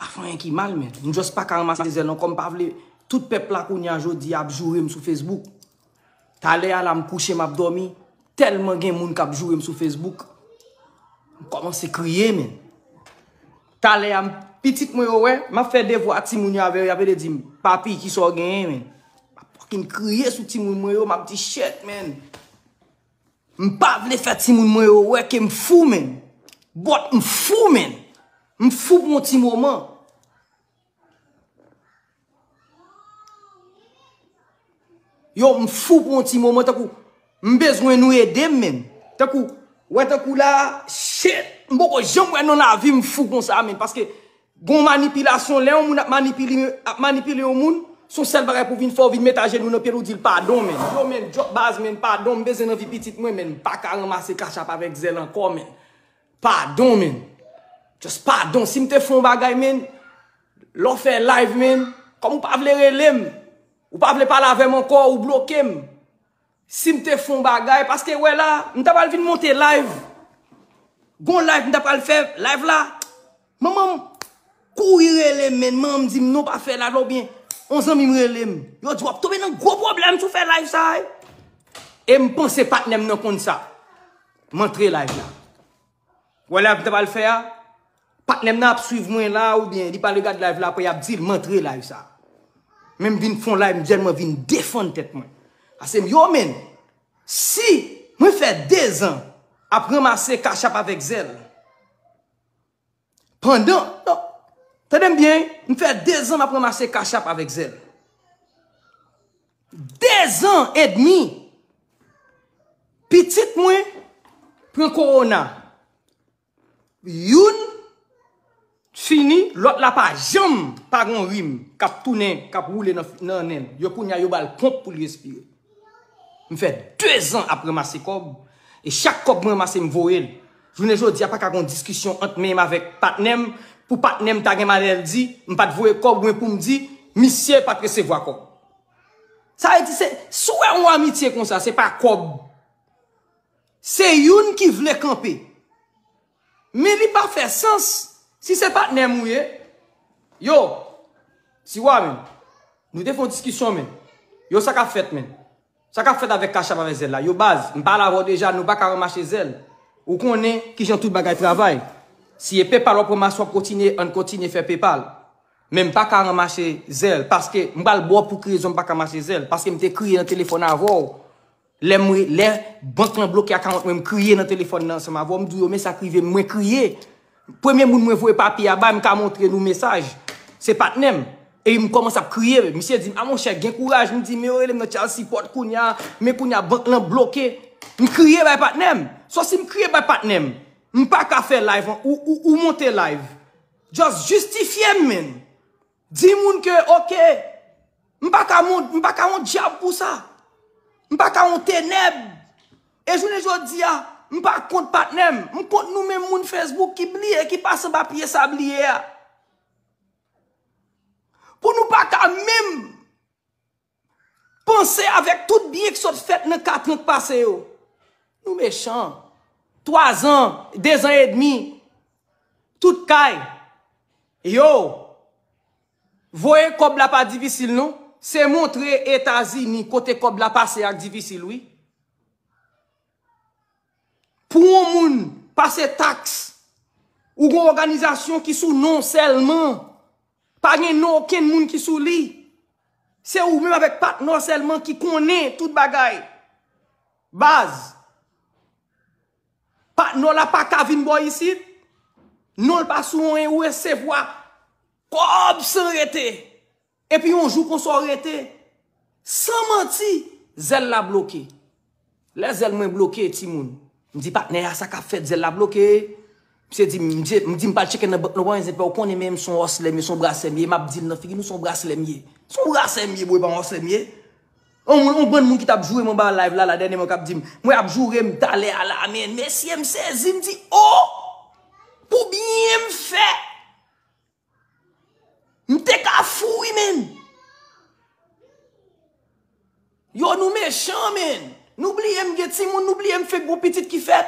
Afan yon ki mal men, nou jose pa kan masi dezen, nou kom pa vle tout pepla koun yon jodi ap jurem sou Facebook. Ta le a la m kouche m ap domi, telman gen moun ki ap jurem sou Facebook. M komanse kriye men. Ta le a m pitit mwen yo we, ma fe devwa timoun yon ave yave de di papi ki sou gen men. Ma pokin kriye sou timoun mwen yo, ma pti chet men. M pa vle fe timoun mwen yo we ke m fou men. Got m fou men. M fou pou mou timoun man. Yo, mfou kon ti mwen, takou, mbezwen nou edem, men. Takou, wè takou la, shit, mbo ko jem wè non avi mfou kon sa, men. Paske, gon manipilasyon, le ou moun ap manipili ou moun, sou sel barè pou vin fò, vin metajè, nou nou perou dil padon, men. Yo, men, djok baz, men, padon, mbezwen nan vi pitit mwen, men. Mpa karen mase kachap avèk zèl anko, men. Padon, men. Just padon. Si mte fon bagay, men, lò fè live, men, komou pa vlerè lèm, men. Ou pa ple pale avem ankor ou blokem. Si mte fon bagay. Paske wè la, mte apal vin monte live. Gon live mte apal fe, live la. Maman, kou yi relem men. Maman mdi m non pa fe la. Ou bien, ansem yi relem. Yo di wap, tobe nan gro problem sou fe live sa. Eh? E mpense pat nem nan kon sa. Montre live la. Wè la, mte apal fe ya. Ah? Pat nem nan ap suive mwen la. Ou bien, di pa le gade live la. Poy ap di, montre live sa. même vin fond là, je me vin défendre tête moi. Parce que yo oh, si moi fait deux ans après ramasser cachap avec zèle, pendant, tenez bien, me fait deux ans après ramasser cachap avec zèle. Deux ans et demi, petit moi, prend corona. Youn, Fini, lot la pa jam pa gon rim, kap tounen, kap roule nan nen, yo pou nya yo bal kont pou li espire. Mi fè dwe zan apre masi kob, e chak kob mwen masi mvoel, jounen jò di apak agon diskisyon ant mèm avèk patnèm, pou patnèm tagèm anèl di, m pat voel kob mwen pou mdi, mi syè patre se vwa kob. Sa e di se, souè mwen amitye kon sa, se pa kob. Se youn ki vle kampe. Me li pa fè sens, Si se pat ne mwye, yo, si wap men, nou defon diskisyon men, yo sakap fet men, sakap fet avek kach avan ve zel la, yo baz, mbal avon deja nou baka remache zel. Ou konen ki jan tout bagay travay, si ye pepal ou poma sou an kontine fe pepal, men baka remache zel. Paske mbal bo pou kriye zon baka remache zel, paske mte kriye nan telefon avon, le mwe, le bank lan blok ya kante, men kriye nan telefon nan seman avon, mdi yo me sakriye, men kriye. Premye moun mwen vwe papi yaba, mwen ka montre nou mesaj Se pat nem E mwen komanse ap kriye, mwen se di A ah, mwen chek gen kouraj, mwen di mwen chal si pot koun ya Mwen koun ya blan bloke Mwen kriye bay pat nem Sos si mwen kriye bay pat nem Mwen pa ka fe live ou monte live Just justifye men Di moun ke ok Mwen pa ka moun diab pou sa Mwen pa ka moun teneb E jounen joun di ya M pa kont pat nem, m kont nou men moun Facebook ki blye, ki pa se bapye sa blye ya. Po nou pa ka menm, Pense avèk tout biye ki sot fèt nan kat nout pase yo. Nou mechan, 3 an, 2 an et demi, Tout kay, Yo, Voye kob la pa divisil nou, Se montre etazi ni kote kob la pase ak divisil oui, pour un monde passer taxe ou une organisation qui sous non seulement pas non aucun monde qui sous lui c'est ou même avec pas non seulement qui connaît toute bagaille base pas non la pas qu'à boy ici non pas sous un ou recevoir comme sans et puis on joue qu'on arrêté. sans mentir zèle la bloqué les elles moins bloqué timoun M di patne a sa ka fet, zel la bloke. M se di, m di m pal cheke nan ban yon zepè ou konye men yon son os lemye, son brase lemye. M ap di nan figi nou son brase lemye. Son brase lemye bou e ban os lemye. Ou m bon moun ki tab jure m ban live la, la dene m an kap di m. M wè ab jure, m talè ala men. Mè si m sezi, m di, ou! Po binye m fè! M te ka fou yon men! Yo nou me chan men! N'oubliez pas que mon n'oubliez pas fait gros petit qui fait.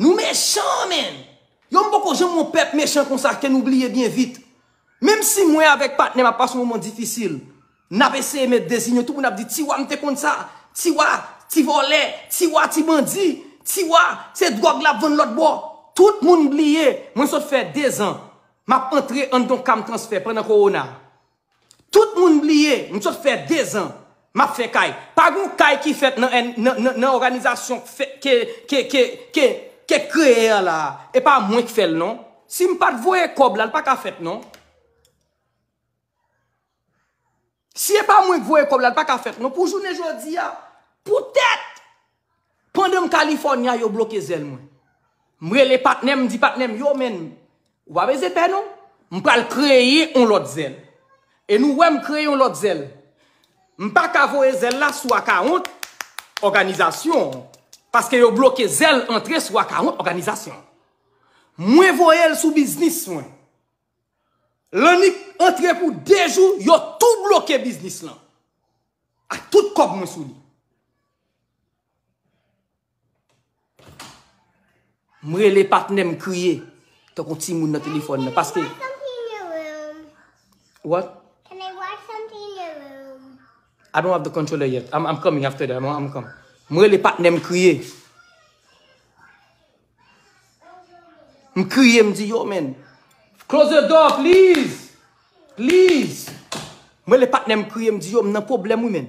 Nous méchants, men. Yon beaucoup j'aime mon peuple méchant comme ça, que n'oubliez bien vite. Même si moi avec partenaire, m'a passé un moment difficile, n'a pas essayé de mettre désigner. tout le monde a dit, tiwa, m'te comme ça, tiwa, ti volé, tiwa, ti bandit, tiwa, c'est drogue la vendre l'autre bord. Tout le monde oublié. Moi, ça fait deux ans, m'a entré en ton camp transfert pendant Corona. Tout le monde oublié. Moi, ça fait deux ans. Ma fe kay. Pa goun kay ki fet nan organizasyon ke kreer la, e pa mwen ke fel, non? Si m pat vwe kob la, l pa ka fet, non? Si e pa mwen vwe kob la, l pa ka fet, non? Poujoun e jodi ya, poutet, pandem Kalifornia yo bloke zel, mwen. Mwe le patnem, di patnem, yo men, wave zepen, non? M pal kreye on lot zel. E nou wè m kreye on lot zel. Mpa ka voye zel la sou ak a ont organizasyon. Paske yo bloke zel entre sou ak a ont organizasyon. Mwen voye el sou biznis mwen. Leni entre pou dejou yo tout bloke biznis lan. A tout kop mwen sou li. Mwen le patnen m kriye to kon timoun nan telefon nan. Paske. Wot? I don't have the controller yet. I'm coming after that. I'm coming. Mwen le patne m kriye. M kriye m di yo men. Close the door please. Please. Mwen le patne m kriye m di yo. M nan problem w men.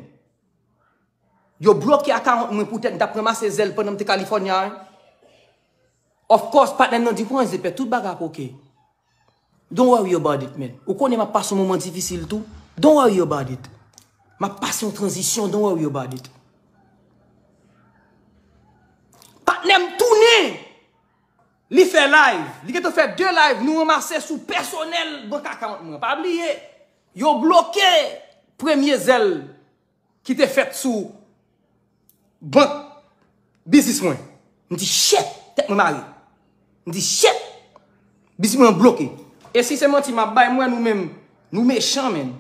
Yo broke akant m pou ten da prema se zel pou nan te Kalifornia. Eh? Of course patne nan di wan ze pe. Tout baga pou ke. Don't worry about it men. Ou konen ma pas sou momen divisil tou. Don't worry about it. Ma passion transition, don't worry about it. Li fait live. Li fait deux lives. Nous sous personnel. Pas oublier. Yo bloqué premier zèle qui te fait sous business Je dis shit, tête mon mari. Je dis shit. Business bloqué. Et si c'est menti m'a moi nous-mêmes, nous méchants même.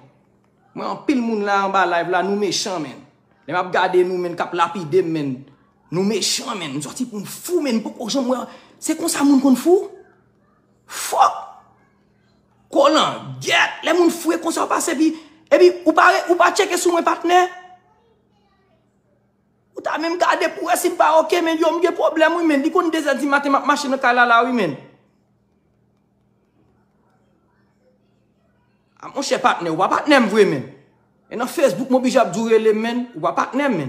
Mwen an pil moun la an ba live la nou me chan men. Dem ap gade moun men kap lapi dem men. Nou me chan men. Mwen sorti pou mwen fou men. Mwen pou kwa jom mwen. Se kon sa moun kon fou? Fok! Kolan! Djet! Le moun fou e kon sa wap ase bi. Ebi ou pa re ou pa cheke sou mwen patne? Ou ta mwen gade pou wese baroke men. Yon mwen gwe problem woy men. Dikon de zan zi matem ap masye nan kalala woy men. A ah, moun che patne, ou ba patnem vwe men. E nan Facebook moun bijap durele men, ou ba patnem men.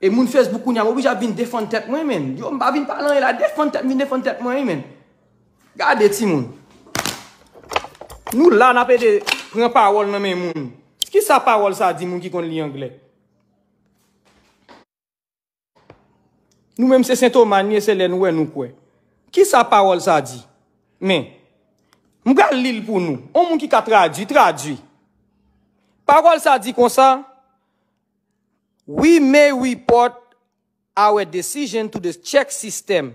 E moun Facebook moun ya moun bijap vin defantep mwen men. Yo mba vin palan e la defantep, vin defantep mwen men. Gade ti moun. Nou la na pe de pren parol nan men moun. Kis sa parol sa di moun ki kon li yongle? Nou men mse sento manye se le nouwe nou kwe. Kis sa parol sa di? Men, Mga l'île pour nous. On moun qui a traduit, traduit. Parole ça dit comme ça. We may report our decision to the check system.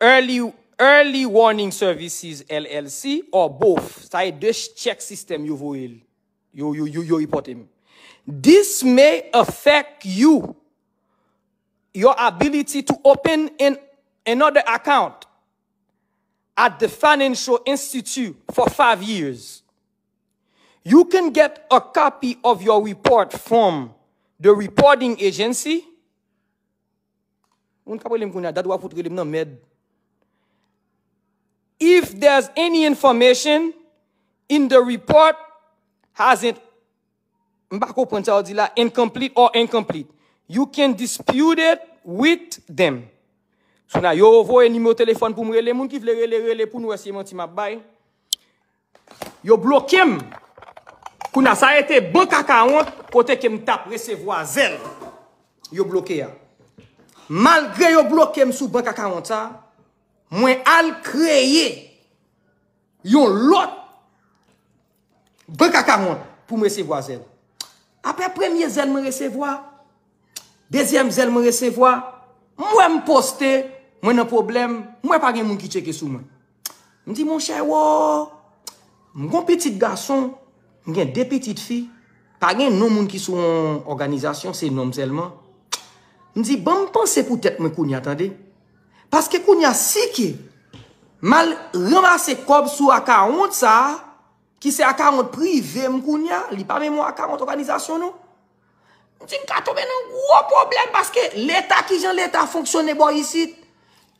Early, early warning services LLC or both. Ça est deux check system you will. You, you, you, you report him. This may affect you, your ability to open an, another account. at the Financial Institute for five years. You can get a copy of your report from the reporting agency. If there's any information in the report hasn't incomplete or incomplete, you can dispute it with them. Sou na yo voye numéro de téléphone pour me les moun qui veulent les reler pour nous essayer menti m'a bail. Yo bloquem. Kouna ça a banque 40 côté que me tape recevoir zèle. Yo bloqué ya. Malgré yo bloqué me sous banque à 40 ça, moi al créer yon lot banque 40 pour me recevoir zèle. Après premier zèle me recevoir, deuxième zèle me recevoir, moi me poster Mwen an problem, mwen pa gen moun ki cheke sou mwen. Mwen di, mwen chè wò, mwen kon petit gason, mwen gen de petit fi, pa gen non moun ki sou an organizasyon, se nom zèlman. Mwen di, ban mwen pense pou tèt mwen koun ya tande. Paske koun ya si ke, mal remase kob sou akaront sa, ki se akaront prive mwen koun ya, li pa men mwen akaront organizasyon nou. Mwen di, mwen katou men an gwo problem, paske leta ki jen leta fonksyone bo yisit,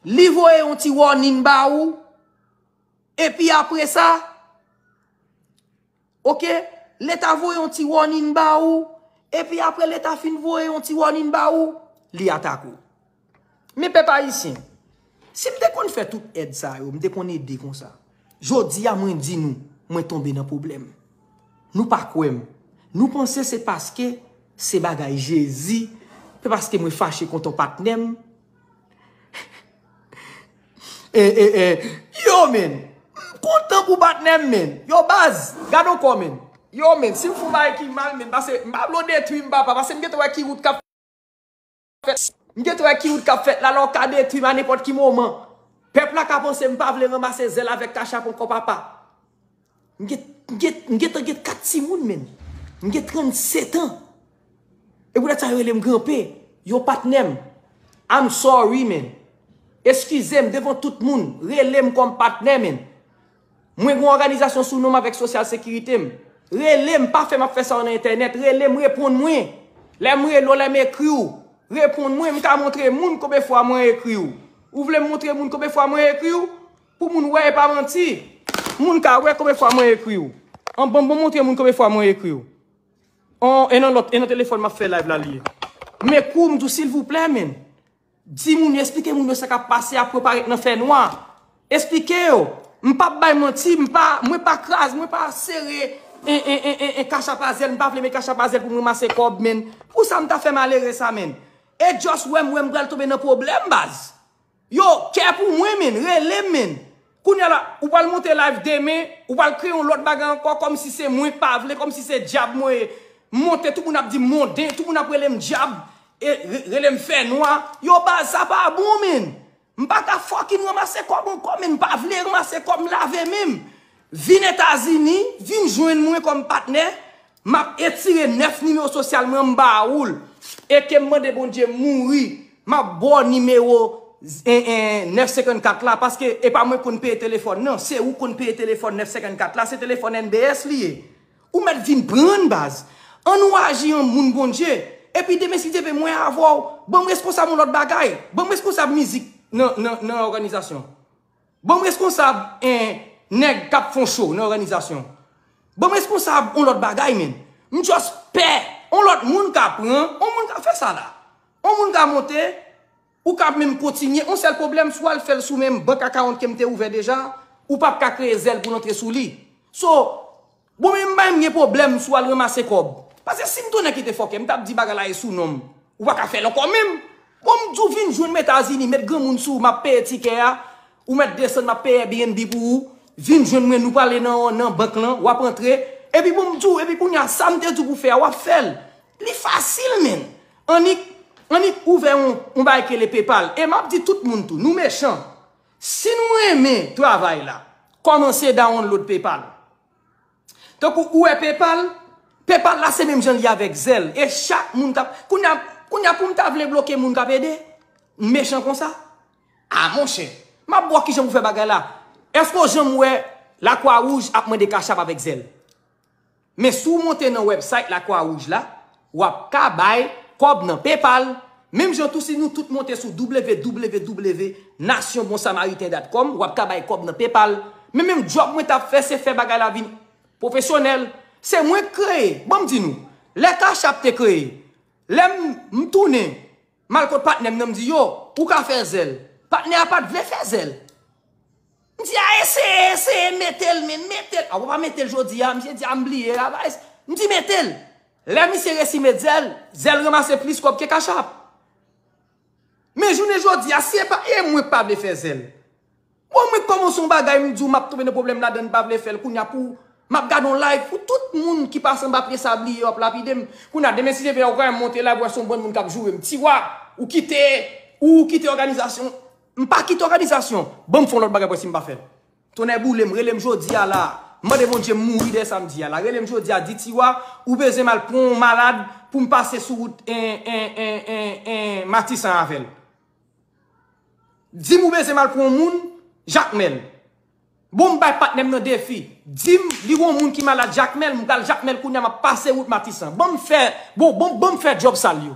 Li voye yon ti wonin ba ou, epi apre sa, ok, leta voye yon ti wonin ba ou, epi apre leta fin voye yon ti wonin ba ou, li atakou. Mi pe pa yi sin. Si mde kon fè tout ed sa yo, mde kon ed de kon sa, jodi ya mwen di nou, mwen tombe nan poublem. Nou pa kouem, nou ponse se paske, se bagay jezi, pe paske mwen fache konton paknem, E, e, e, yo men, kontan pou bat nem men, yo baz, gado ko men, yo men, si mfou ba ekim man men, basen, mbablo netwi mbaba, basen mget wè ki wout kap fèt, mget wè ki wout kap fèt, lalò kade etwi man, nepot ki mwoman, pep la kaponsen mbable remase zel avèk kachap mko papa, mget, mget, mget, mget kat simoun men, mget 37 an, e wè ta wè lem gampè, yo pat nem, I'm sorry men, Eskize m devan tout moun, re lem kom patne men. Mwen gwen organizasyon sou nom avèk sosyal sekirite m. Re lem pa fè m ap fè sa an internet, re lem repond mwen. Lem re lo, lem e kri ou. Repond mwen, mwen ka montre moun kome fwa mwen e kri ou. Ou vle montre moun kome fwa mwen e kri ou? Pou moun wè e pa manti? Moun ka wè kome fwa mwen e kri ou. An bon bon montre moun kome fwa mwen e kri ou. An e an lot, e an an telefon ma fè live la liye. Mwen kou mdou sil vou plè men. Di mouni, esplike mouni se ka pase aproparek nan fe nouan. Esplike yo. Mwen pa bay mwen ti, mwen pa kras, mwen pa sere, en, en, en, en, en, kachapazel, mwen pa vlemen kachapazel pou mwen mase kob men. O sa mta fe malere sa men. E jos wèm, wèm grel tobe nan problem baz. Yo, kèp ou mwen men, re lèm men. Koun yala, ou pal monte live deme, ou pal kre yon lot bagan ko, kom si se mwen pa vle, kom si se diab mwen monte, tout moun ap di monde, tout moun ap relem diab, e le m fè nou a, yo ba zaba abou men. M pa ta fokin wè, ma se komon komen, pa vler, ma se kom lave men. Vin Etazini, vin jwen mwen kom patne, map etire nef nimeyo sosyalman m ba oul, e kem mwen de bon dje moun wè, map bo nimeyo, en eh, en, eh, nef seken kak la, paske e pa mwen konpeye telefon, nan, se ou konpeye telefon nef seken kak la, se telefon NBS li e. Ou men vin pran baz, an ou aji an moun bon dje, e, Et puis demain, si j'ai moins à bon, responsable de autre bagaille. Bon, responsable musique dans l'organisation. Bon, responsable un nèg cap font chaud dans l'organisation. Bon, responsable de l'autre bagaille, même. Je suis père. On l'autre monde qui apprend, on monde qui faire ça là. On monde qui a ou qui même continuer, On sait le problème, soit le fait sous même banque à 40 qui m'était ouvert déjà, ou pas qui créer les ailes pour entrer sous lui, soit bon, même a un problème, soit le ramasser comme. Pase si m donè ki te fokè, m tap di bagalay e sou nom. Ou wak a fèl an kon mèm. Ou m djou vin joun mè tazini, mèt gè moun sou, m ap pè etikè ya. Ou mèt deson m ap pè e bèn bi pou ou. Vin joun mè nou pale nan bank lan, wap antre. Ebi m djou, ebi kounya, samte djou kou fè ya, wap fèl. Li fasil mèm. Anik, anik ouve yon, yon ba eke le Paypal. E m ap di tout moun tou, nou me chan. Si nou eme travay la, komanse down load Paypal. Tokou ou e Paypal? Pépal la se mèm jen li avèk zèl. E chak moun ta... Kou nyap moun ta vle blokè moun ka pèdè? Mèchèn kon sa? A, moun chè. Ma bwa ki jen mou fè bagay la. Espo jen mouè lakwa rouj ak mèdè kachap avèk zèl. Mè sou montè nan website lakwa rouj la, wap kabay kob nan pépal. Mèm jen tout si nou tout montè sou www.nasyonbonsamari.com wap kabay kob nan pépal. Mèm mèm job mwen ta fè se fè bagay la vin profesyonèl. Se mwen kreye, bon mdi nou, le kachap te kreye. Le mtounen, malkot patnen mnen mdi yo, ou ka fè zèl? Patnen apat vle fè zèl. Mdi a ese, ese, metel men, metel. A wap a metel jodi ya, mjen di ambliye, a vay se. Mdi metel, le misere si met zèl, zèl remase plis kop ke kachap. Men jounen jodi ya, se pa, e mwen pa vle fè zèl. Ou mwen komonson bagay mwen di ou map tobe ne problem la den pa vle fèl koun ya pou. Mbap gadan la, pou tout moun ki pasan mbap le sabli, hop la, pi dem, kouna, demen si je ve oran monte la, wè son bon moun kapjou, ti wak, ou kite, ou kite organizasyon, mpa kite organizasyon, bon foun lòt bagèp wè si mbap fèl. Tonè boulèm, relem jò di ala, mwen bon devon jè mwoui de samdi ala, relem jò di ala, di ti wak, oube zè malpron malad pou mpase sou wout, ee, ee, ee, ee, ee, matis an avèl. Di mbe oube zè malpron moun, jac men. Bom m bay pat nem nan defi, Dim li won moun ki mala jakmel, m kal jakmel kounen m passe ouk mati san, Bom m fè, bom bon, bon, m fè job sal yo,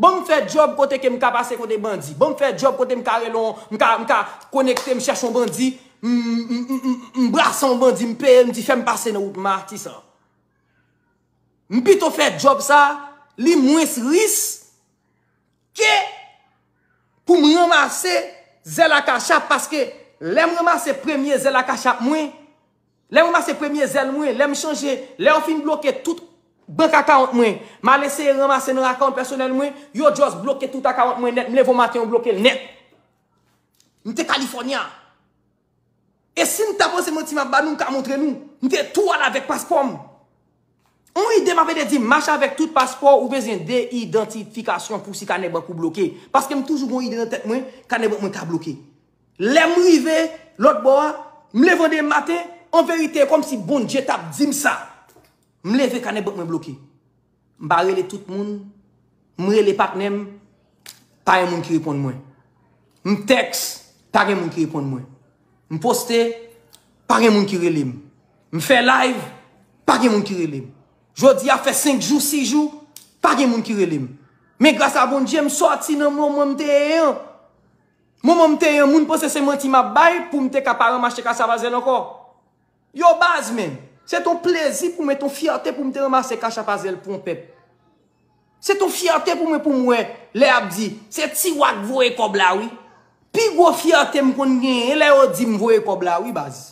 Bom m fè job kote ke m ka passe kote bandi, Bom m fè job kote m ka relon, m ka, m ka konekte, m chèchon bandi, m, m, m, m, m, m, m brason bandi, m pè, m di fèm passe nan ouk mati san. M pitou fè job sa, li mwen se ris, kè, koum remase, zè la kachap, paske, Lèm remase premye zè la kachap mwen, lèm remase premye zèl mwen, lèm chanje, lèm fin bloke tout bank akant mwen. Ma lese remase nan akant personel mwen, yo jos bloke tout akant mwen net, mwen evo matyon bloke net. Mwen te Kalifornia. E sin tabose mwen ti mabalou mwen ka montre mwen, mwen te tou ala vek paspor mwen. Mwen ide mwen vede di macha vek tout paspor ou vezen de identifikasyon pou si kanen bakou bloke. Paske mwen toujou mwen ide nan tet mwen kanen bakou mwen ka bloke. Lè m wive, lòk bo a, m lè vode m mate, an verite kom si bon dje tap dim sa. M lè ve kane bok mè bloki. M barele tout moun, m rele patnem, pa gen moun ki ripon mwen. M teks, pa gen moun ki ripon mwen. M poste, pa gen moun ki relim. M fe live, pa gen moun ki relim. Jodi a fe 5 jou, 6 jou, pa gen moun ki relim. Me grasa bon dje m soti nan moun mwem te e yon. Moun mte yon moun pwese seman ti mabay pou mte kaparan mase kachapazel anko. Yo baz men, se ton plezi pou mwen ton fiyate pou mwen te ramase kachapazel pou mpep. Se ton fiyate pou mwen pou mwen le ap di, se ti wak vwe kob lawi. Pi gwo fiyate mkon gen, e le yo di mwe vwe kob lawi baz.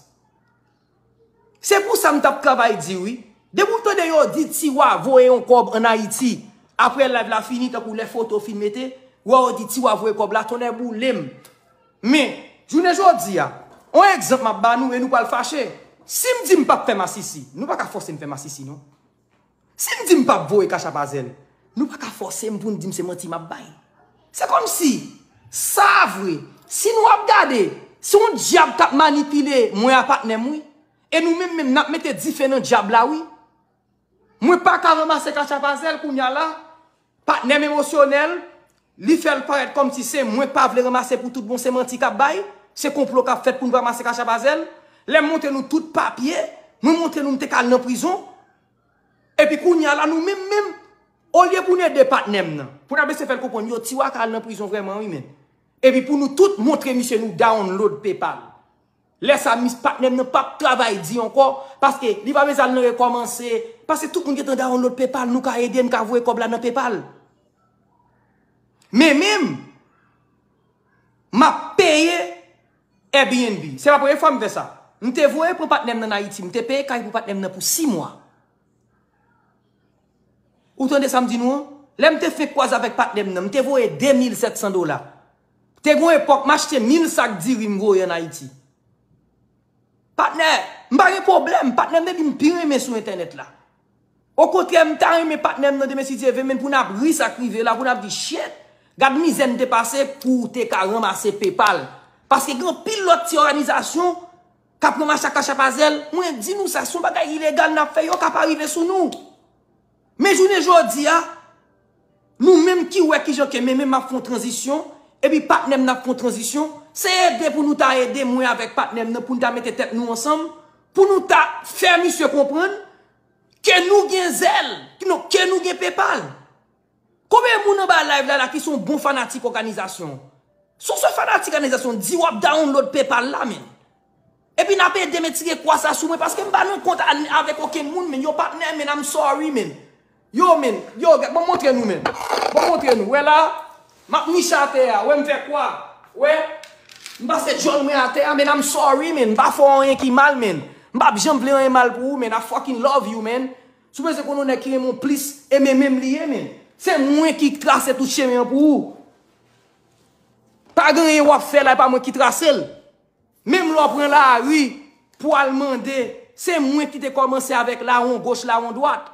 Se pou sa mta pkabay di woy, de pou to de yo di ti wak vwe yon kob anay ti, apre la vla finita pou le foto filme te, Ou a oditi wavowe kobla ton e bou lemt. Me, joun e jodi ya, on ekzot map banou e nou pal fache, si m di m pap fèm a sisi, nou pa ka force m fèm a sisi nou. Si m di m pap vowe kachapazel, nou pa ka force m pou m di m se moti map bay. Se kom si, sa avwe, si nou ap gade, si m diab tap manipile mwen a patnèm woy, e nou men men ap mette di fènen diab la woy, mwen pa kavèm a se kachapazel koun ya la, patnèm emosyonel, Li fait paraître comme si c'est moins pas vle ramasser pour tout bon c'est menti k'ap c'est complot qu'a fait pour nous ramasser cacha bazel. Les monter nous tout papier, nous monter nous te en prison. Et puis a là nous même même au lieu pour nous des partenaires pour nous faire comprendre yo tiwa en prison vraiment oui mais. Et puis pour nous tout montrer monsieur nous download PayPal. Laisse à mis partenaire ne pas travail, dit encore parce que li pas besoin recommencer parce que tout le monde est dans download PayPal nous ka aider nous ka voir comme là dans PayPal. Mè mèm, m ap paye Airbnb. Se la pwè fwa m wè sa. M te voye pou patnèm nan Haiti. M te paye kaj pou patnèm nan pou 6 mwa. Ou tonde samdi nouan? Lèm te fè kwa zavek patnèm nan. M te voye 2700 dola. Te voye pok m achte 1510 ringo yon Haiti. Patnè, m bagè problem. Patnèm nan di m piremè sou internet la. Ou kote m tarèmè patnèm nan de mesidyeve. Mèm pou n ap risak rive. La pou n ap di chet. Gade mizen te passe pour te ka ramase PayPal. Parce que grand lot organisation, organizasyon kap nan machak chapazel, mwen di nou sa son bagay illégal na fe yo kap arrive sou nou. mais jounen jodi a, nou même ki wè ki joke même ma font transition et puis patnem na font transition, c'est aider pour nous ta aider mwen avec patnem na pour nou ta mette tête nou ensemble, pour nous ta faire se comprendre, ke nou gen zel, que nous gen PayPal. Koube moun an ba live la la ki son bon fanatik organizasyon? Son se fanatik organizasyon, di wap download pe pan la men. E pi na pe demetriye kwa sa sou men, paske mba nan konta avek oken moun men. Yo, partner men, I'm sorry men. Yo men, yo, ba montre nou men. Ba montre nou, we la. Mba mwish a te ya, we mfe kwa? We? Mba se joun mwen a te, amen, I'm sorry men. Mba fwa an en ki mal men. Mba bjamb le an en mal pou men. I fucking love you men. Soube se konon e kiremon, please, eme mem liye men. Se mwen ki trase tout che mwen pou ou. Pagan yon wap fel, ay pa mwen ki trase l. Mem lopren la, pou al mande, se mwen ki te komanse avèk la an goche, la an doat.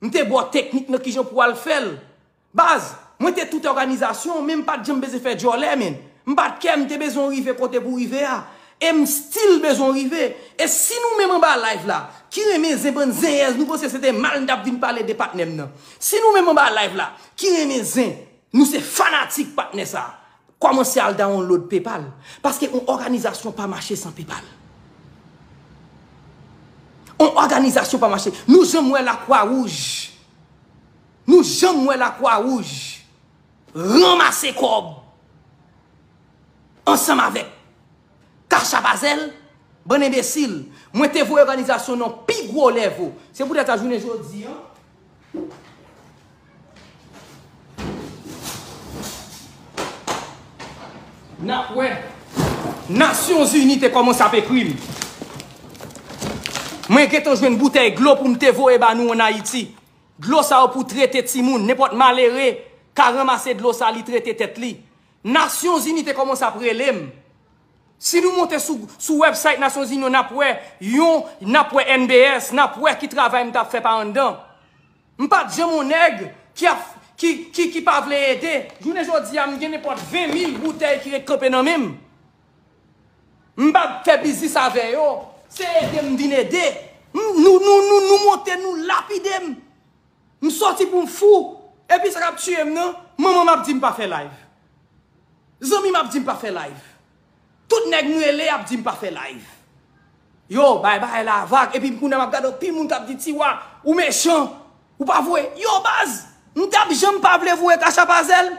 Mwen te bo teknik nè ki jen pou al fel. Baz, mwen te tout organizasyon, mem pat jen bez efe diolè men. Mwen pat kem te bezon rive kote pou rive a. E m stil bezon rive. E si nou mè mè mè laif la, ki mè mè zè bèn zè yèz, nou bò se se te mal dap vin pale de patnèm nan. Si nou mè mè mè mè laif la, ki mè mè zè, nou se fanatik patnè sa. Kwa mè se al download Paypal. Paske an organizasyon pa mache san Paypal. An organizasyon pa mache. Nou jèm mè la kwa ruj. Nou jèm mè la kwa ruj. Ramase kob. Ansem avèk. Karcha Bazel, bon embesil, mwen te vo e organizasyon nan pigwo levo. Se mwou dete a jounen jodi, an? Na, wè, Nasyon Zuni te komons apè krim. Mwen gèt anjwen boutè, glop mwen te vo e banou an Haiti. Glosa ou pou trete ti moun, nepot malere, karema se glosa li trete tet li. Nasyon Zuni te komons apè lem. Si nou monte sou website nasyonzi nou napwe yon, napwe NBS, napwe ki travay mta fe pa an dan. Mpa dje moneg ki pa vle ede. Jounen jodi am gen nepot 20.000 boutei ki re kope nan mim. Mpa fe bizis ave yo. Se ede mdine de. Nou monte nou lapi dem. Msoti pou mfou. Epis rap tue mnen. Mman map di mpa fe laif. Zomi mpap di mpa fe laif. Tout nek nou e le ap di mpa fe laif. Yo, bay bay la vak, epi mpoune mpap gado, pi mpoune mpap di tiwa, ou mechon, ou pa vwe. Yo, baz, mpoune mpap jem pa vwe kacha pazel.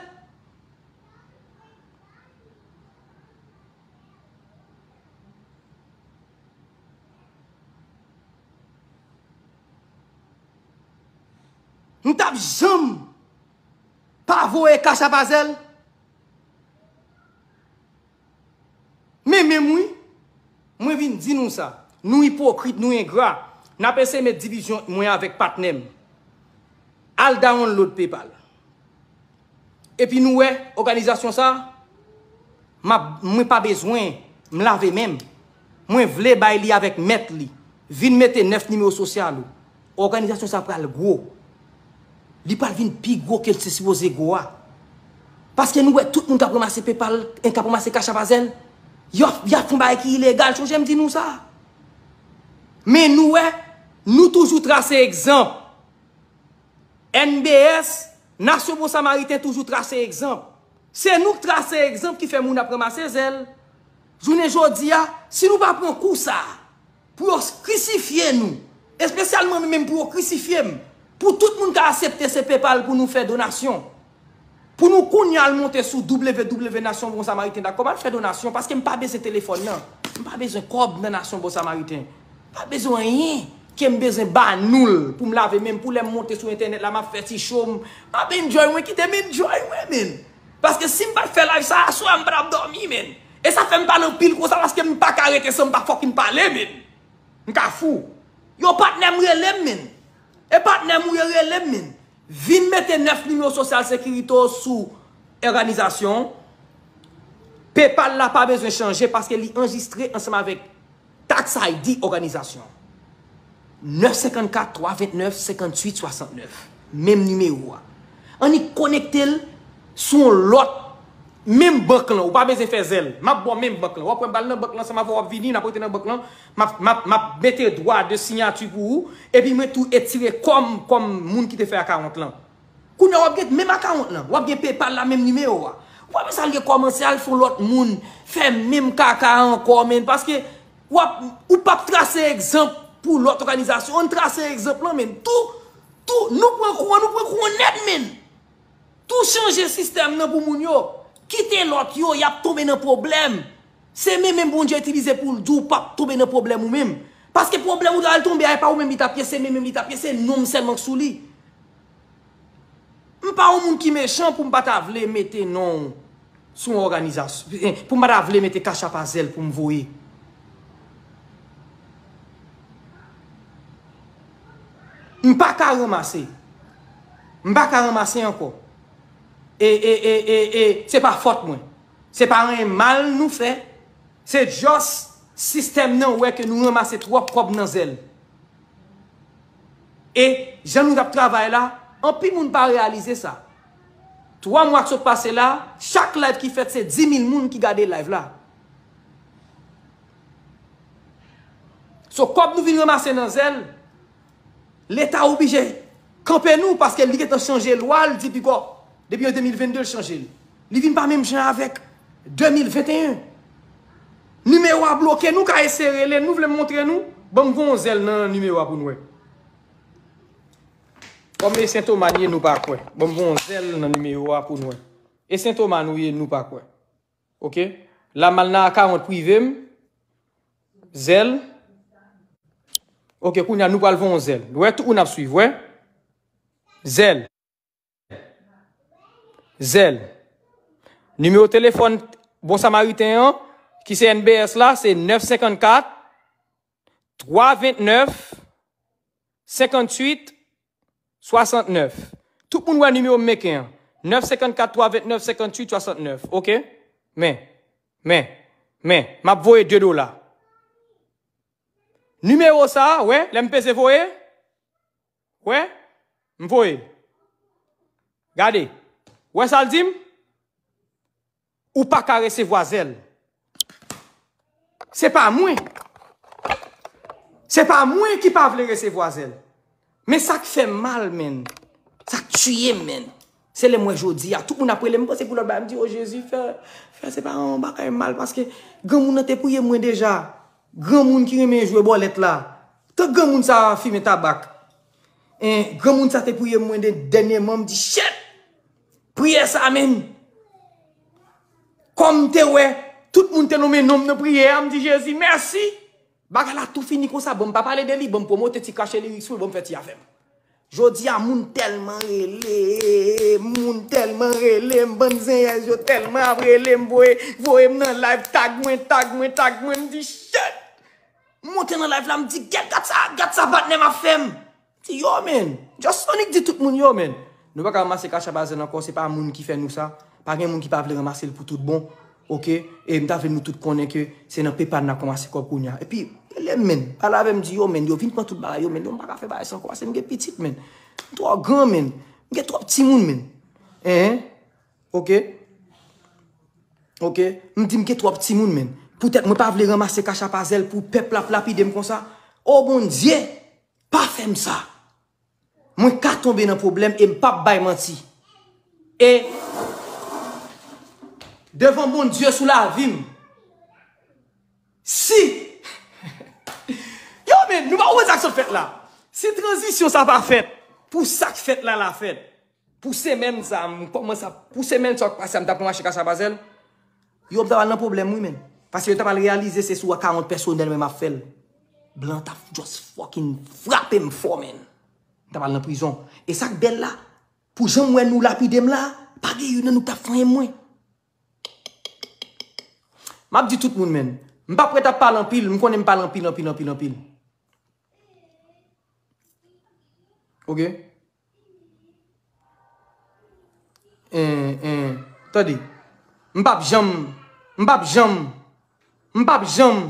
Mpoune mpap jem pa vwe kacha pazel. Mwen vin di nou sa, nou hipokrit, nou yon gra, napese mwen divizyon mwen avek patnem, al daon lout pepal. Epi nou we, organizasyon sa, mwen pa bezwen, mwen lave menm, mwen vle bay li avek met li, vin mette nef nimeyo sosyal. Organizasyon sa pral go, li pral vin pi go ke l se siwoze go a. Paske nou we, tout nou kapoma se pepal, en kapoma se kachapazen, Yo f f foumba e ki ilegal, chou jem di nou sa. Men nou e, nou toujou trase egzamp. NBS, Nasyobo Samariten toujou trase egzamp. Se nou trase egzamp ki fe moun aprema se zel. Jounen jodi a, si nou pa pon kousa, pou ou krisifiye nou. Espesyalman mwen pou ou krisifiye mwen. Pou tout moun ka asepte se pepal pou nou fe donasyon. pou nou kon nyal monte sou www.nasyonbon samaritin, da komal fwe donasyon, paske m pa beze telefon nan, m pa beze kob nanasyonbon samaritin, pa bezo enye, ke m beze banoul, pou m lave men, pou lèm monte sou internet, la ma fwe si show, m pa be njoy wè, ki te m enjoy wè men, paske si m pa fwe lave, sa aswa m prap do mi men, e sa fwe m pa lopil kwa sa, laske m pa karete sa, m pa fwokin pale men, m ka fwou, yo pat nem relem men, e pat nem relem men, vin mette nef nimeo sosyal sekirito sou organizasyon PayPal la pa bezwen chanje paske li enjistre ansama vek tax ID organizasyon 954-329-5869 mem nime wwa an yi konekte l sou lot Mèm bèk lan, ou pa mèzè fè zèl. Mèm bèk lan, wèp mèm bal nan bèk lan, se mèm wèp vini, mèm apote nan bèk lan, mèm bète dwa de sinyantri pou ou, epi mèm tou etire kom, kom moun ki te fè a 40 lan. Kou mèm wèp gèt mèm a 40 lan, wèp gèt pè pal la mèm nimeyo wè. Wèp mèm salge komensyal sou lòt moun, fè mèm kaka an komen, paske wèp ou pap trase ekzamp pou lòt organizasyon, ou nan trase ekzamp lan men, tou nou Kite lak yo, yap tobe nan problem. Se mè mèm bonje etilize pou l'dou, pap tobe nan problem ou mèm. Paske problem ou dal tombe, ay pa ou mèm li tapye se, mèm li tapye se, nou mse manksou li. Mpa ou moun ki mechan, pou mba ta vle mette nan son organizasyon. Eh, pou mba ta vle mette kachapazel pou mvoye. Mpa ka ramase. Mpa ka ramase anko. E, e, e, e, e, se pa fote mwen, se pa ren mal nou fe, se jos sistem nan weke nou remase 3 kop nan zel. E, jan nou rap travay la, an pi moun pa realize sa. 3 mouak se pase la, chak live ki fete se 10.000 moun ki gade live la. So, kop nou vin remase nan zel, l'Etat obije, kampe nou paske li ket an chanje lwa, li di pi gop. Depi yo 2022 chanje li. Li vin pa mèm jen avèk 2021. Numéro a bloke nou ka esere lè. Nou vle mwontre nou. Bon bon zèl nan numéro a pou nouè. Ome esen to manye nou pa kwen. Bon bon zèl nan numéro a pou nouè. Esen to manye nou pa kwen. Ok. La malna akavèm pou i vèm. Zèl. Ok. Kou nyan nou pal von zèl. Nou wè tout ou nab suiv wè. Zèl. Zelle. Numéro de téléphone Bon Samaritain, hein, qui c'est NBS là, c'est 954 329 58 69. Tout le monde voit le numéro mécain. 954 329 58 69. OK? Mais, mais, mais, m'a voyé 2 dollars. Numéro ça, ouais, l'MPC voyé? Ouais? M'voyé. Gardez. Ouè sa l'dim? Ou pa kare se voazel? Se pa mwen. Se pa mwen ki pa vle kare se voazel. Men sa ki fe mal men. Sa ki chuyen men. Se le mwen jodi. A tout moun apre le mwen se kou lor ba mdi. O oh, Jezu fe se pa mwen ba kare mal. Paske gen moun nan te pouye mwen deja. Gen moun ki remen jouwe bolet la. Te gen moun sa fime tabak. E, gen moun sa te pouye mwen den denye moun mdi. Shet! Prye sa men. Kom te we. Tout moun te nomen nomen priye. Am di Jezi. Merci. Bakal la tou fini kosa. Bon papale de li. Bon pomo te ti kache lirik sou. Bon feti ya fem. Jodi ya moun telman rele. Moun telman rele. Mbon zenye. Jodi telman rele. Mboe mnon live. Tag mwen. Tag mwen. Tag mwen. Mdi shit. Moun tenon live la mdi. Gat sa bat ne ma fem. Ti yo men. Jwa sonik di tout moun yo men. Nou pa ka remase kachapazel nan kon, se pa moun ki fe nou sa. Pa gen moun ki pa vle remase l pou tout bon. Ok? E mta vle mou tout konen ke se nan pepad nan kon ase kokoun ya. E pi, le men, ala ve mdi yo men, yo vin kon tout balay yo men, yo mpa ka fe ba esan kon ase mge pitit men. Mto a gran men. Mge to a pti moun men. Eh? Ok? Ok? Mdi mge to a pti moun men. Poutet mwen pa vle remase kachapazel pou pepla flapidem kon sa. O bon diye, pa fem sa. Mwen ka tombe nan problem e mpap bayman ti. E. Devon moun die sou la avim. Si. Yo men, nou ba ou mwen sak se fèt la. Se transition sa pa fèt. Pou sak fèt la la fèt. Pou se men sa, pou se men sa, pou se men sa kwa se mta pou mwen chika sa bazel. Yo mwen ta wane nan problem mwen men. Pase yo ta wane realize se sou a 40 person den mwen ma fèt. Blan ta just fucking frappe mwen fò men. tabal nan prizon. E sak bel la, pou jom wè nou lapidèm la, pake yon nan nou tap fanyen mwen. Mab di tout moun men, mbap wè tap palan pil, mkonen palan pil, palan pil, palan pil. Oge? E, e, eh, eh. tade, mbap jom, mbap jom, mbap jom,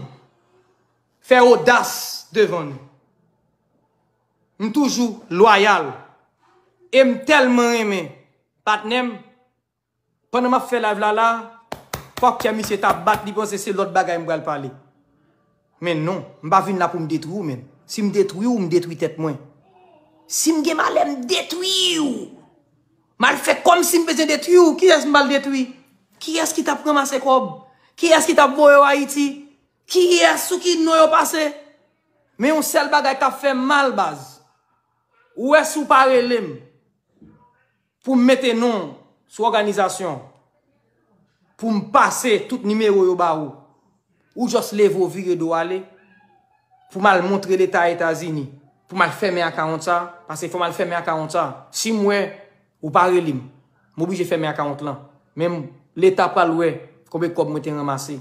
fè odas devan nou. M toujou loyal. E m telman eme. Patnem, pwene ma fe la vlala, fok ki a misye ta bat li pwese se lot bagay m wale pale. Men non, m ba vin la pou m detwou men. Si m detwou, m detwou tet mwen. Si m ge malem detwou, mal fe kom si m bezen detwou, ki es m bal detwou? Ki es ki ta preman se kob? Ki es ki ta boyo a iti? Ki es sou ki nou yo pase? Men yon sel bagay ta fe mal baz. Ou es ou pare lem pou m mette non sou organizasyon, pou m pase tout nimeyo yo ba ou, ou jos lev ou vire do ale, pou mal montre l'Etat Etazini, pou mal fè mè a 40 a, parce y fè mal fè mè a 40 a, si m wè ou pare lem, m oubi jè fè mè a 40 la, mèm l'Etat pal wè, koube koube m wè te ramase,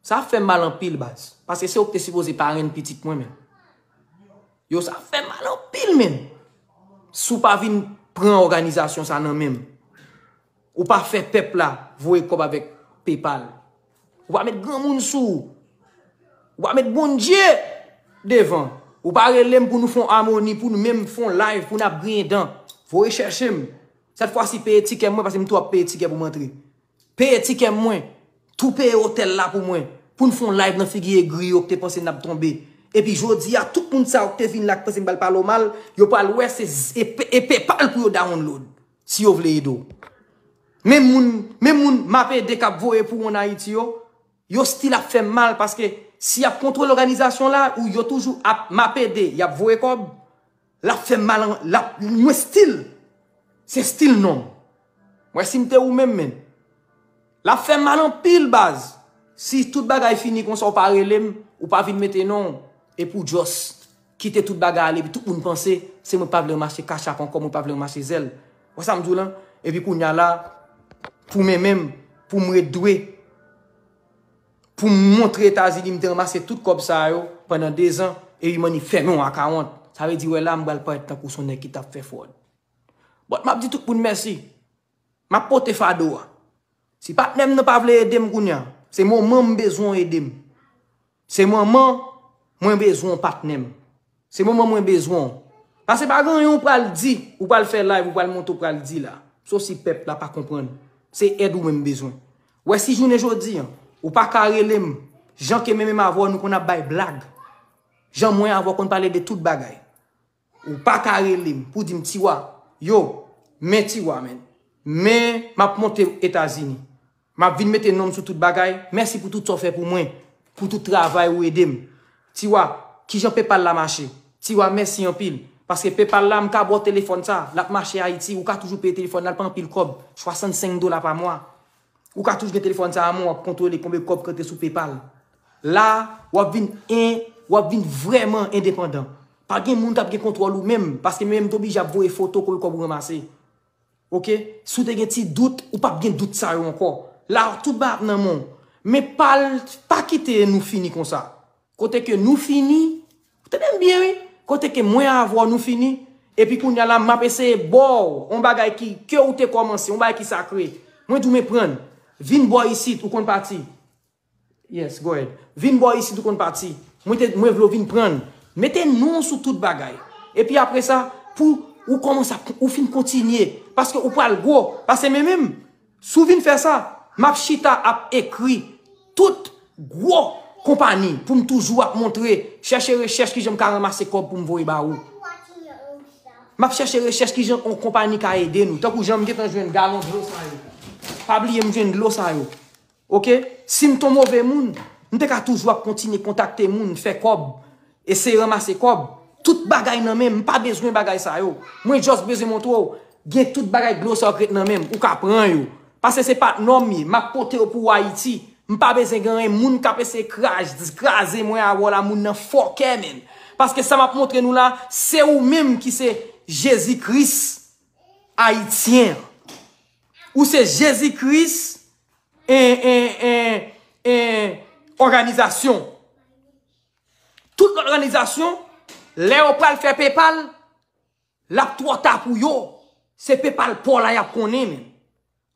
sa fè m mal an pil base, parce se ou pte suppose par en piti kwen men. yo sa fe mal an pil men sou pa vin pran organizasyon sa nan men ou pa fe pep la, vou e kob avik paypal, ou pa met gran moun sou ou pa met bondye devan ou pa relem pou nou fon amoni pou nou men fon live pou nap griye dan vou e chershem, set fwa si paye tiket mwen, pase mi tou ap paye tiket pou mantri paye tiket mwen tou paye hotel la pou mwen, pou nou fon live nan figye griyo ki te panse nap tombe Epi jodi, a tout moun sa ou te fin lak pe se mbal palo mal, yo pal we se epi pal pou yo download, si yo vle yido. Men moun mapede kap voe pou yon hait yo, yo stil ap fe mal, paske si ap kontrol organizasyon la, ou yo toujou ap mapede, yap voe kob, l ap fe mal an, l ap mwen stil, se stil non. Mwen simte ou men men. L ap fe mal an pil baz, si tout bagay fini kon sa ou pare lem, ou pa vin metenon, E pou jost. Kite tout baga ale. Bi tout pou n'pense. Se mou pa vle mwache kachakon. Kon mou pa vle mwache zel. Wos sa mdou lan. E bi kou n'ya la. Pou mè mèm. Pou mre dwe. Pou mwontre ta zili mte mwache tout kopsa yo. Pendan de zan. E yi mweni fè mwen akawant. Sa ve di wè la mbèl pwèl tan kouson e kitap fè fwad. Bote mwap di tout pou n'mersi. Mwap pote fado a. Si pat nem n'pavle edem kou n'ya. Se mwen mwen mbez Mwen bezwen patenem. Se mwen mwen bezwen. Pase bagan yon pou al di. Ou pou al fè live ou pou al montou pou al di la. Sos si pep la pa kompran. Se ed ou mwen bezwen. Ou e si joun e jodi. Ou pa kare lem. Jan ke mwen mwen avwa nou kon ap bay blag. Jan mwen avwa kon pale de tout bagay. Ou pa kare lem. Pou dim tiwa. Yo, men tiwa men. Men, map monte Etazini. Map vin mette nom sou tout bagay. Mersi pou tout sofer pou mwen. Pou tout travay ou edem. Tiwa, ki jan PayPal la mache. Tiwa, mersi yon pil. Pase PayPal la, mka bo telefon sa, lak mache Haiti, ou ka toujou peye telefon al, pan pil kob, 65 dola pa mwa. Ou ka toujou peye telefon sa, a mwen wap kontrole konbe kob kante sou PayPal. La, wap vin en, wap vin vremen independant. Pagin moun tap gen kontrole ou men, paske men mtobi javou e foto kol kob waman se. Ok? Sou te gen ti dout, ou pap gen dout sa yo anko. La, ou tout bat nan mwen. Me pal, pakite nou fini kon sa. Kote ke nou fini, kote ke mwen avwa nou fini, epi koun yala map ese bo, an bagay ki, ke ou te komansi, an bagay ki sa kri, mwen dou mwen pren, vin bo isi, ou kon parti, yes, go ahead, vin bo isi, ou kon parti, mwen vlo vin pren, mette nou sou tout bagay, epi apre sa, pou ou komansi ap, ou fin kontinye, paske ou pral gwo, paske mwen mwen, sou vin fè sa, map chita ap ekri, tout gwo, kompani pou m toujou ap montre, chèche rechèche ki jen m ka ramase kob pou m voy ba ou. M ap chèche rechèche ki jen kompani ka ede nou, tenk ou jen m jen jen jen galon glos an yo. Pabli jen jen glos an yo. Ok? Sim ton m ouve moun, m te ka toujou ap kontine kontakte moun, fè kob, ese ramase kob, tout bagay nan men, m pa bezwen bagay sa yo. Mwen jos beze montrou, gen tout bagay glos an yo kret nan men, ou ka pran yo. Pase se pat nomi, m ap pote yo pou wa iti, Mpa be zengen, moun kape se kraj, zkraze mwen avola, moun nan fokè men. Paske sa map montre nou la, se ou menm ki se Jezi Kris ayitien. Ou se Jezi Kris en en en en organizasyon. Tout l'organizasyon, lè ou pal fè pepal, l'ap twa tap ou yo, se pepal pol ayap konen men.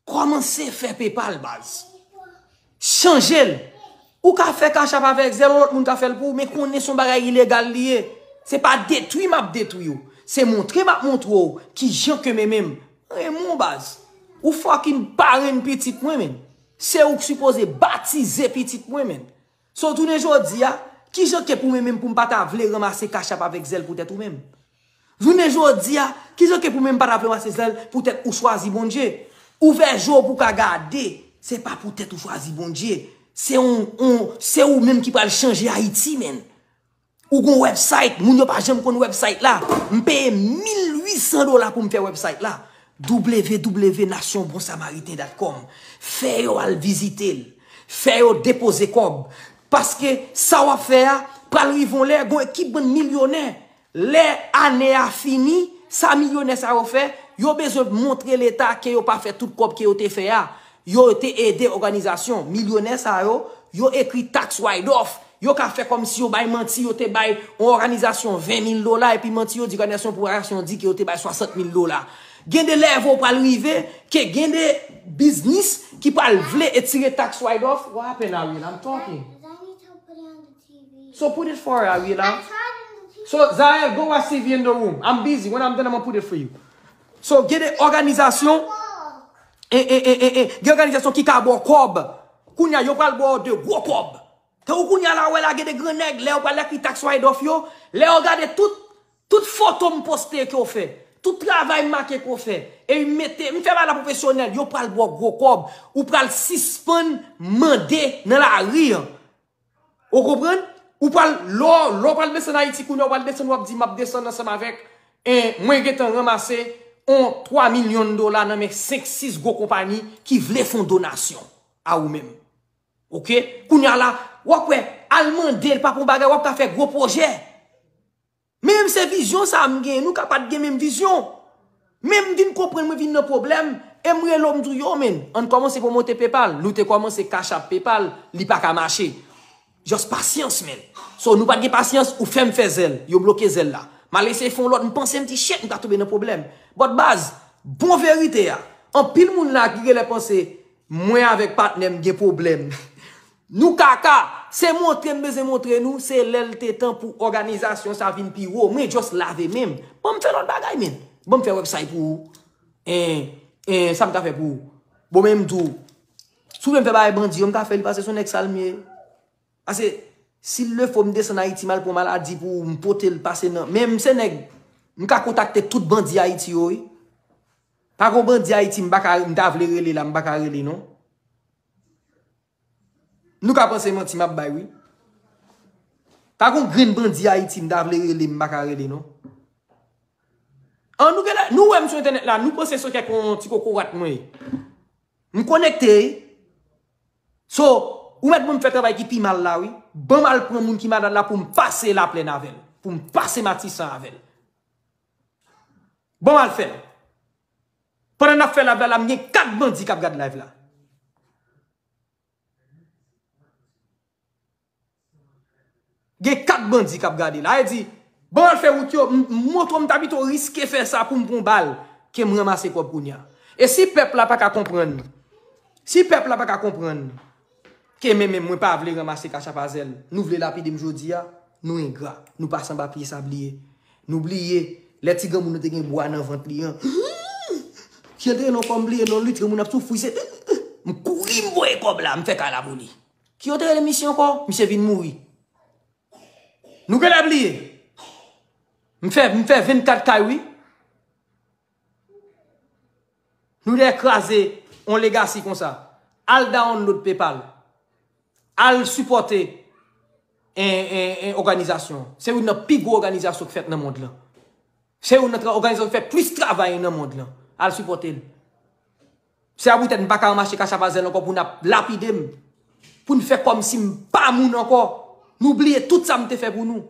Koman se fè pepal basi? chan jel, ou ka fe kachap avek zel, ou lout moun ka fel pou, me kone son bagay ilegal liye, se pa detwi map detwi yo, se montri map montri yo, ki jen keme men, ou fwakin parin pitit mwen men, se ou ksupose batize pitit mwen men, so toune jo di ya, ki jen ke pou men men pou mpa ta vle remase kachap avek zel pou tete ou men, toune jo di ya, ki jen ke pou men mpa ta vle remase zel pou tete ou swazi moun je, ou ve jo pou ka gade, Se pa pou tèt ou fwazi bondye. Se ou menm ki pral chanje Haiti men. Ou gon website. Moun yo pa jem kon website la. Mpey 1800 dola pou mpey website la. www.nationbonsamaritain.com Fè yo al vizite l. Fè yo depose kob. Paske sa wafè a. Pral rivon lè. Gon ekip bon milyonè. Lè anè a fini. Sa milyonè sa wafè. Yo bezò mwontre l'Etat ke yo pa fè tout kob ke yo te fè ya. yo été aidé organisation millionnaire ça yo, yo écrit tax wide off. Yo ka fait comme si yo bay menti, yo te bay une organisation 20 000 dollars et puis menti yo dit organisation pour action dit que yo te bay 60 000 dollars. Gen de lèv pour arriver. rive, ke gen de business qui pral vle etire tax wide off. What happened, Ariel? I'm talking. So put it for her, Ariel. So, Zaev, go watch TV in the room. I'm busy. When I'm done, I'm gonna put it for you. So, gen de l'organisation et et toutes et eh gen eh, eh, eh, organizasyon qui ka bo kob, kounya yo pral bo de gros kob. Te ou kounya la wè la ge de le ou pral la ki taksway yo, le ou gade tout, tout photo m'poste ki fe, tout travail ki fe, Et mette, la professionnel yo pral bo gros kob, ou pral suspend mende nan la rire. Ou kompren? Ou pral lo, lo pral la a kounya, ou pral wap di map desen avec 3 millions de dollars dans mes 5-6 gros compagnies qui voulaient faire donation à vous-même. Ok? Kounya là, wapwe, allemand del pas pour bagarre wap ka faire gros projet. Même ces visions, ça m'gen, nous capable de même vision. Même d'une comprendre, vin le problème, aimer l'homme du yo, men. On commence pour monter PayPal, nous te commence cash à PayPal, li pas ka marcher. Juste patience, men. So, nous pas de patience, ou femme fait zèle, yo bloqué zèle là. Ma laissé font l'autre, nous penser un petit chèque, nous t'as trouvé nos problème. Bote baz, bon verite ya, an pil moun la gire le ponse, mwen avèk patnèm ge problem. Nou kaka, se montre mbeze montre nou, se lèl te tan pou organizasyon sa vin pi ou, mwen jòs lave mèm. Bon mfe lòt bagay mèm, bon mfe wèksay pou ou, e, eh, e, eh, sa mka fè pou ou, bon mèm dò. Sou mwen fè baye bandi, mka fè l'pase sou nèk salmè. Ase, si lè fòm de sanay ti mal pou maladi pou ou, mpote l'pase nan, mèm sè nèk. Nou ka kontakte tout bandi a iti yo. Takon bandi a iti mbakare li la mbakare li nou. Nou ka pense mwen ti map bay wè. Takon gren bandi a iti mbakare li nou. Nou wè msou internet la nou pense soke kon tiko korat mwen. M konekte. So ou mwen mwen fè trebay ki pi mal la wè. Ban mal pou mwen ki mal la pou m pase la plen avel. Pou m pase mati san avel. Bon al fè la. Pwè nan al fè la vla la, mwenye kat bandi kap gade la vla. Gen kat bandi kap gade la. Haye di, bon al fè wou tiyo, mwot wou mtabi to riske fè sa pou mpou mbal, ke m remase kòp koun ya. E si pep la pa ka kompran, si pep la pa ka kompran, ke mwenye mwen pa vle remase kòp kòp a zel, nou vle lapi dem jodi ya, ah, nou en gra, nou pasan bapye sabliye, nou bliye, Lè ti gè moun nou te gen bo an an vant li an. Kèdè yon fèm li, yon lüt kè moun ap sou fwise. M kou li m wè kò blan, m fè kalab li. Kè yon tè yon misyon kò? M se vin mou li. Nou gè la bli? M fè 24 kè wè? Nou lè krasè, on legasi kon sa. Al down lout PayPal. Al supporte en organizasyon. Se wè yon pigo organizasyon k fèt nan mond la. Se yon notre organizon fè plus travayen nan monde la, al supporten. Se yon bouten baka anmache kachapazen lanko pou nou lapidem. Pou nou fè kom si oh, mpa moun lanko, nou bliye tout sa mte fè pou nou.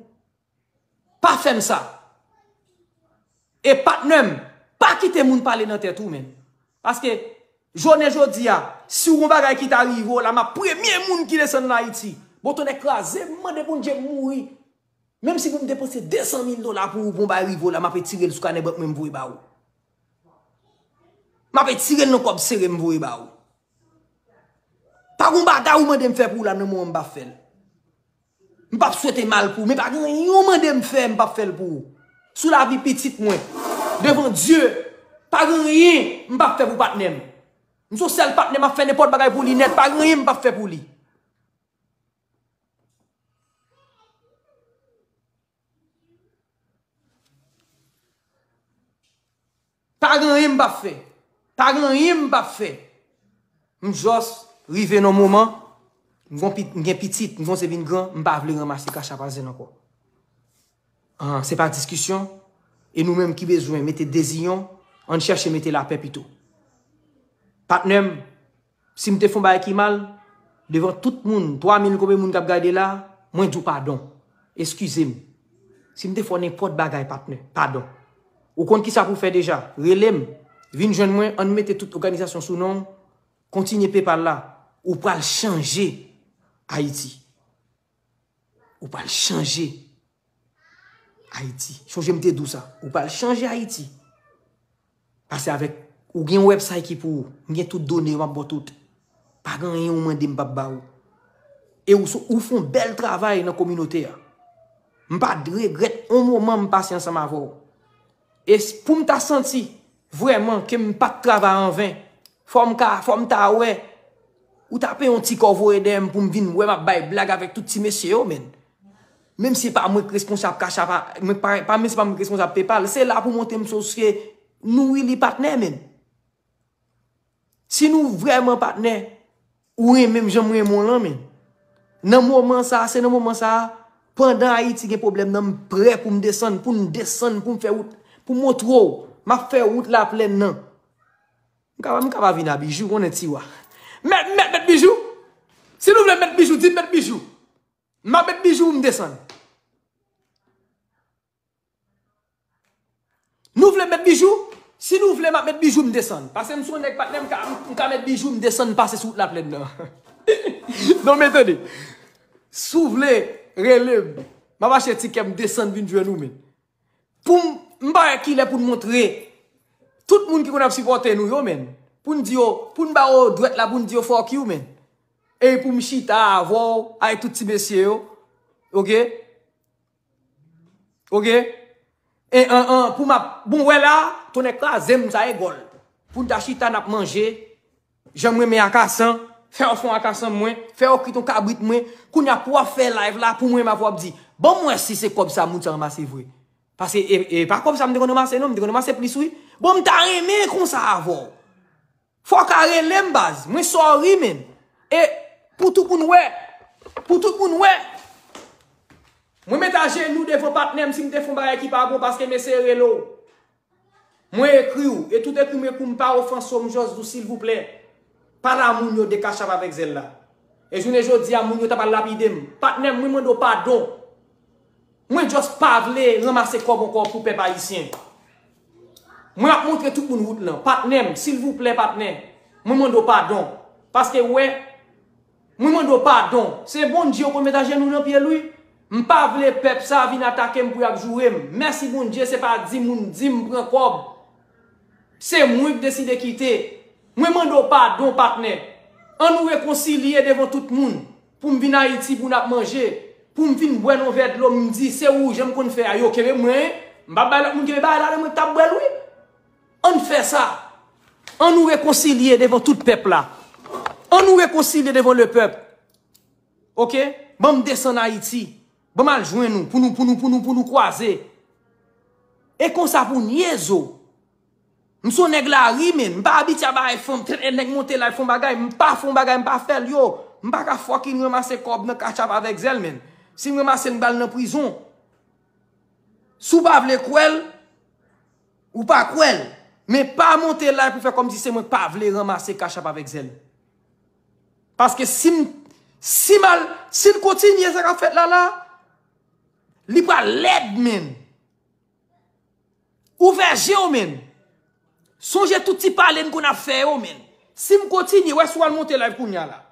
Pa fèm sa. E patnèm, pa kite moun pale nan te tou men. Paske, jounen joun dia, si yon bagay kit arrivo, la ma premye moun ki lesen nan Haiti. Bo ton eklaze, mwen de bon jè mouri. Mem si koum depose 200.000 dola pou ou pou mba rivo la, ma pe tirel sou kane bote mwen mvouye ba ou. Ma pe tirel nou kob sere mvouye ba ou. Parou mba gaw mwen de mfe pou ou la, nou mwen mba fèl. Mba fwete mal pou ou, mba gwen yon mwen de mfe mba fèl pou ou. Sou la vi petite mwen, devan Diyo, parou yon, mba fèl pou patnen. Mso sel patnen, mba fèl nepot bagay pou li net, parou yon mba fèl pou li. Pa gran yon mba fe. Pa gran yon mba fe. Mjors, rive nan mouman, mwen gen pitit, mwen se vin gran, mba vle gran masi kach apazen anko. Se pa diskusyon, e nou menm ki bezwen, mette dezion, an chache mette la pe pito. Patnen, si mte fon baye kimal, devan tout moun, 3 mil koube moun kap gaye de la, mwen tou padon. Eskusem. Si mte fon nek pot bagay, patnen, padon. Ou kont ki sa pou fè deja. Relem, vin jen mwen, an mette tout organizasyon sou nong. Kontinye pe pal la. Ou pal chanje Haiti. Ou pal chanje Haiti. Chanje mte dousa. Ou pal chanje Haiti. Pase avek, ou gen website ki pou ou. Nye tout done, wap botout. Pagan yon mwen de mbap ba ou. E ou fon bel travay nan kominote ya. Mpa dregret om woman mpasyan sa ma vo ou. E pou m ta senti vwèman kem pat travè an vè, fò m ta wè, ou ta pe yon ti kòvò edèm pou m vin wèman bay blag avèk tout ti mesè yo men. Mèm si pa m wèk responsab kachap, pa m wèk responsab pepal, se la pou montèm sòs ke nou wè li patnè men. Si nou vwèman patnè, wèm e jèm wèm wèm wèm lan men. Nan m wòman sa, se nan m wòman sa, pandan a yi ti gen problem nan m prè pou m desèn, pou m desèn, pou m fè wout, pou mwot wou, ma fe wout la plen nan. Mkaba vin a bijou, mwen eti wak. Met, met, met bijou. Si nou vle met bijou, di met bijou. Ma met bijou mdesan. Nou vle met bijou, si nou vle ma met bijou mdesan. Pase msou nek paten, mka met bijou mdesan, mpase sou wout la plen nan. Non men teni, sou vle relem, mwa vache eti ke mdesan vindwe nou men. Poum, Mba e ki lè pou mwontre. Tout moun ki kon ap sipote nou yo men. Poun diyo, poun ba ou dret la poun diyo fok yo men. E pou mchita avou, ay tout si besye yo. Ok? Ok? E an an, pou mwap, bon wè la, ton ekla zem msa e gol. Poun da chita nap manje. Jè mwen me akasan, fè ou son akasan mwen, fè ou kri ton kabrit mwen. Koun ap wap fè live la, pou mwen mwap wap di. Bon mwen si se kob sa moun san mwase vwey. Pase, e, e, par kop non, bon, sa bon, m dekonoma se nou, m dekonoma se plisoui. Bo, m ta reme kon sa avon. Fwa kare lembaz, mwen sori men. E, pou toukoun wè. Pou toukoun wè. Mwen met a jenou de vò patnèm si m te fon ba ekipa agon paske m ese relo. Mwen e kriou, e toute kou m e koum pa oufansou m jòs dou silvou ple. Pana moun yo dekachap avèk zèl la. E jounè jò di a moun yo tapal lapidèm. Patnèm mwen mwen do padon. Mwen jos pa vle remase kob ankor pou pep ayisyen. Mwen a kontre tout moun wout lan. Patnen, sil vou ple patnen. Mwen mwendo padon. Paske wè, mwen mwendo padon. Se bon diyo kon met a jenoun anpye lwi. Mwen pa vle pep sa vina takem pou yak jurem. M'm. Mersi bon diyo se pa zim moun zim mwen kob. Se mwen vde si de kite. Mwen mwendo padon patnen. An nou reconcilie devon tout moun. Pou m vina iti mwen ap manje. On me venir boire nos verres l'homme me dit c'est où j'aime qu'on faire, ayo que moi m'balle on que balle moi t'a boire lui on fait ça on nous réconcilier devant tout peuple là on nous réconcilier devant le peuple OK bon me descend Haïti bon mal joindre nous pour nous pour nous pour nous pour nous croiser et comme ça pour niezo nous sommes nèg la ri men m'pa habite à bay fond très nèg monter là fond bagaille pas fond bagaille m'pa faire yo m'pa ka fucking ramasser cob dans catch avec zel men si je une balle dans la prison, si vous ne voulez pas ou pas quoi, mais pas monter là pour faire comme si ne moi pas ramasser ramasser cash avec elle. Parce que si je continue à le continue ça fait là ne li pas l'aide Ouvergez. Ou Songez tout petit parler qu'on a fait ou Si je continue, je vais monter là pour là.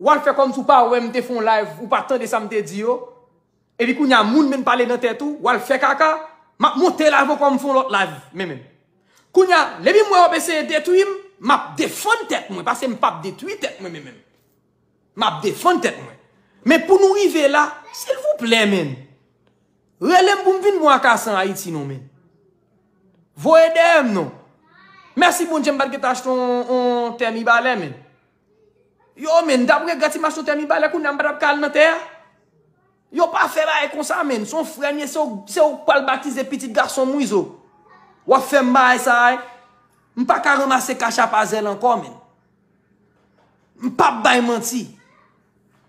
Wal fe kom sou pa we mte fon live ou pa tan de sa mte di yo. Ewi kounya moun men pale nan tetou. Wal fe kaka. Mwen te lavo kom fon lot live men men. Kounya lebi mwen wè wè se detu im. Mwen defon tet mwen. Pase mwen pap detu itet men men. Mwen defon tet mwen. Men pou nou i ve la. Se l vop le men. Wè lem pou m vin mwen akasan a iti nou men. Vowe dem nou. Mersi bon jem bat geta jton tem i balen men. Yo men, dabre gati ma sote mi bala kou nyan badap kal nan te. Yo pa fe la e konsa men. Son frene se ou pal baptize pitit garson mou izo. Wap fe mba e sa e. Mpa ka remase kachap a zel anko men. Mpa bay menti.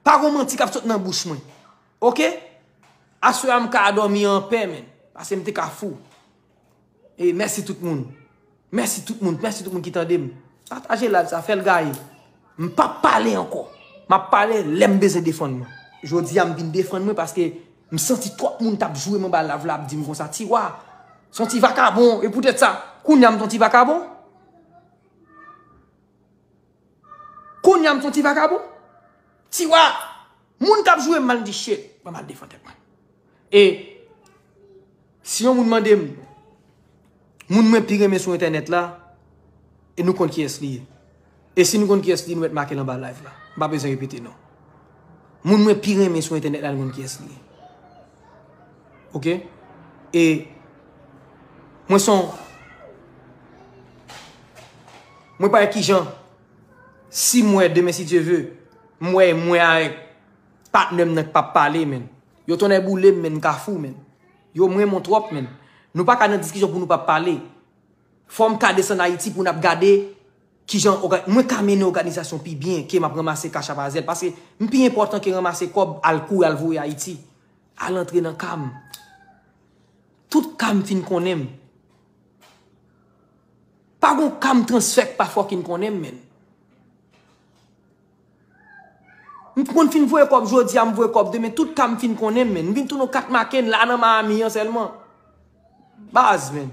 Pa remanti kap sot nan bouch men. Ok? Aswa mka adomi an pe men. Aswe mte ka fou. E, mersi tout moun. Mersi tout moun. Mersi tout moun ki tande m. A taje la sa fel gaye. ne ne pas pas Ma parlé. Je beze me défendre. Je dis à me parce que que que sens trop de trois jwè mwen mon lav la peut-être ça. ça, et peut-être ça. koun yam ton ti vacabon. Koun yam ton ti vakabon? Tiwa, moun tap joué mal si on me demandait, pire internet là et nous kon ce est lié. E si nou kon kyes li nou wet make lan ba laif la, ba bezen repete nan. Moun mwen pire men sou internet lan kon kyes li. Ok? E mwen son... Mwen pa ek ki jan. Si mwen demen si je ve, mwen mwen aek pat nem nan pap pale men. Yo ton e bou leb men, gafou men. Yo mwen moun trop men. Nou pa kanen diskijon pou nou pap pale. Fom kade san Haiti pou nou ap gade... Ki jan, mwen kamene organizasyon pi bien, ke map remase kachapazel. Pase, mwen pi importan ke remase kob al kou al vouye Haiti. Al entre nan kam. Tout kam fin konen. Pa goun kam transfek pa fwa kin konen men. Mwen kon fin vouye kob jodi am vouye kob demen. Tout kam fin konen men. Mwen vin ton nou kat maken la nan ma amiyan selman. Baz men.